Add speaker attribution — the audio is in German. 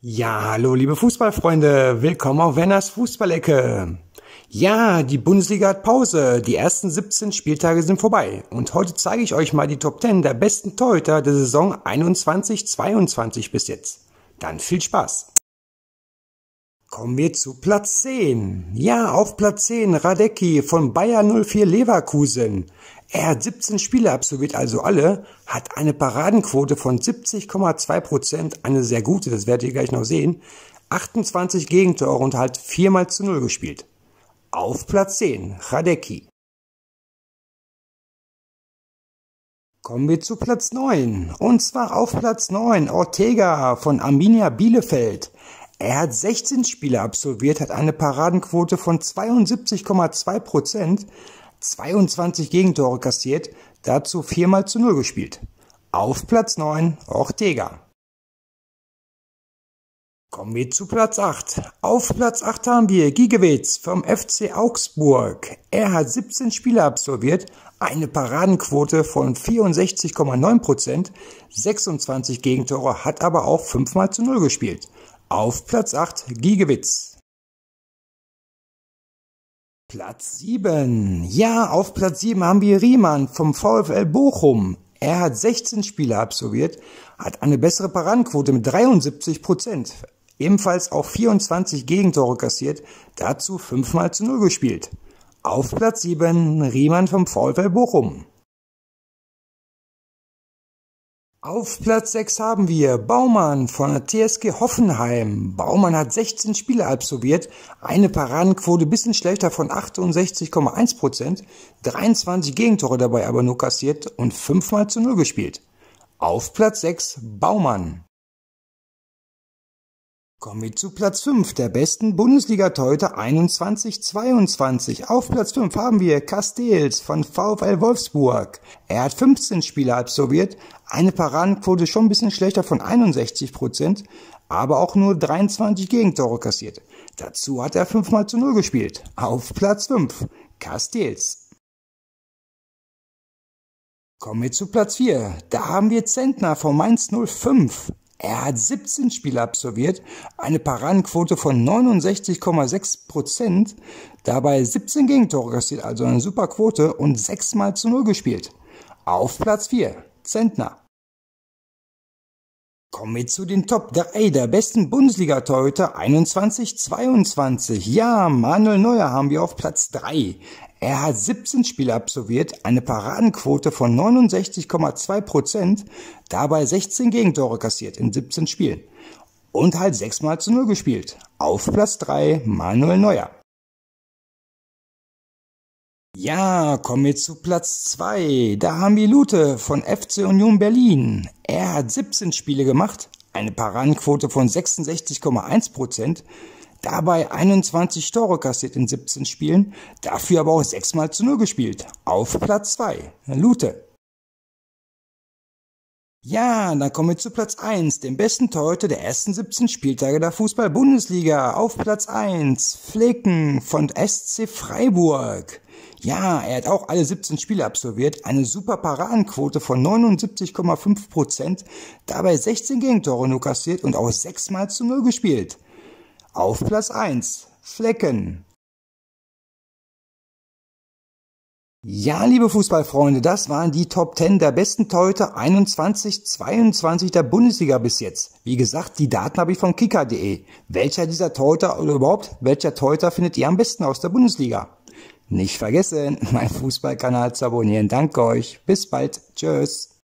Speaker 1: Ja, hallo liebe Fußballfreunde, willkommen auf Wenners Fußballecke. Ja, die Bundesliga hat Pause. Die ersten 17 Spieltage sind vorbei. Und heute zeige ich euch mal die Top 10 der besten Torhüter der Saison 21-22 bis jetzt. Dann viel Spaß. Kommen wir zu Platz 10. Ja, auf Platz 10 Radecki von Bayer 04 Leverkusen. Er hat 17 Spiele absolviert, also alle, hat eine Paradenquote von 70,2 Prozent, eine sehr gute, das werdet ihr gleich noch sehen, 28 Gegentore und hat 4 mal zu 0 gespielt. Auf Platz 10, Radecki. Kommen wir zu Platz 9. Und zwar auf Platz 9 Ortega von Arminia Bielefeld. Er hat 16 Spiele absolviert, hat eine Paradenquote von 72,2%, Prozent, 22 Gegentore kassiert, dazu viermal zu null gespielt. Auf Platz 9 Ortega. Kommen wir zu Platz 8. Auf Platz 8 haben wir Gigewitz vom FC Augsburg. Er hat 17 Spiele absolviert, eine Paradenquote von 64,9%, Prozent, 26 Gegentore, hat aber auch 5 mal zu 0 gespielt. Auf Platz 8 Gigewitz. Platz 7. Ja, auf Platz 7 haben wir Riemann vom VfL Bochum. Er hat 16 Spiele absolviert, hat eine bessere Paranquote mit 73 Prozent. Ebenfalls auch 24 Gegentore kassiert, dazu 5 mal zu 0 gespielt. Auf Platz 7 Riemann vom VfL Bochum. Auf Platz 6 haben wir Baumann von der TSG Hoffenheim. Baumann hat 16 Spiele absolviert, eine Paradenquote bisschen schlechter von 68,1%, 23 Gegentore dabei aber nur kassiert und 5 mal zu 0 gespielt. Auf Platz 6 Baumann. Kommen wir zu Platz 5 der besten Bundesliga-Torhüter 21-22. Auf Platz 5 haben wir Castells von VfL Wolfsburg. Er hat 15 Spiele absolviert, eine Paradenquote schon ein bisschen schlechter von 61%, aber auch nur 23 Gegentore kassiert. Dazu hat er 5 mal zu 0 gespielt. Auf Platz 5 Castells. Kommen wir zu Platz 4. Da haben wir Zentner von Mainz 05. Er hat 17 Spiele absolviert, eine Paradenquote von 69,6 Prozent, dabei 17 Gegentore kassiert, also eine super Quote und 6 Mal zu 0 gespielt. Auf Platz 4, Zentner. Kommen wir zu den Top 3 der besten Bundesliga-Torhüter 21-22. Ja, Manuel Neuer haben wir auf Platz 3. Er hat 17 Spiele absolviert, eine Paradenquote von 69,2%, Prozent, dabei 16 Gegentore kassiert in 17 Spielen und halt 6 Mal zu 0 gespielt. Auf Platz 3 Manuel Neuer. Ja, kommen wir zu Platz 2. Da haben wir Lute von FC Union Berlin. Er hat 17 Spiele gemacht, eine Paradenquote von 66,1%, dabei 21 Tore kassiert in 17 Spielen, dafür aber auch 6 Mal zu 0 gespielt. Auf Platz 2. Lute. Ja, dann kommen wir zu Platz 1, dem besten Torhüter der ersten 17 Spieltage der Fußball-Bundesliga. Auf Platz 1, Flicken von SC Freiburg. Ja, er hat auch alle 17 Spiele absolviert, eine super Paradenquote von 79,5%, Prozent, dabei 16 Gegentore nur kassiert und auch 6 Mal zu Null gespielt. Auf Platz 1, Flecken. Ja, liebe Fußballfreunde, das waren die Top 10 der besten Torhüter 21, 22 der Bundesliga bis jetzt. Wie gesagt, die Daten habe ich von kicker.de. Welcher dieser Torhüter oder überhaupt welcher Torhüter findet ihr am besten aus der Bundesliga? Nicht vergessen, meinen Fußballkanal zu abonnieren. Danke euch. Bis bald. Tschüss.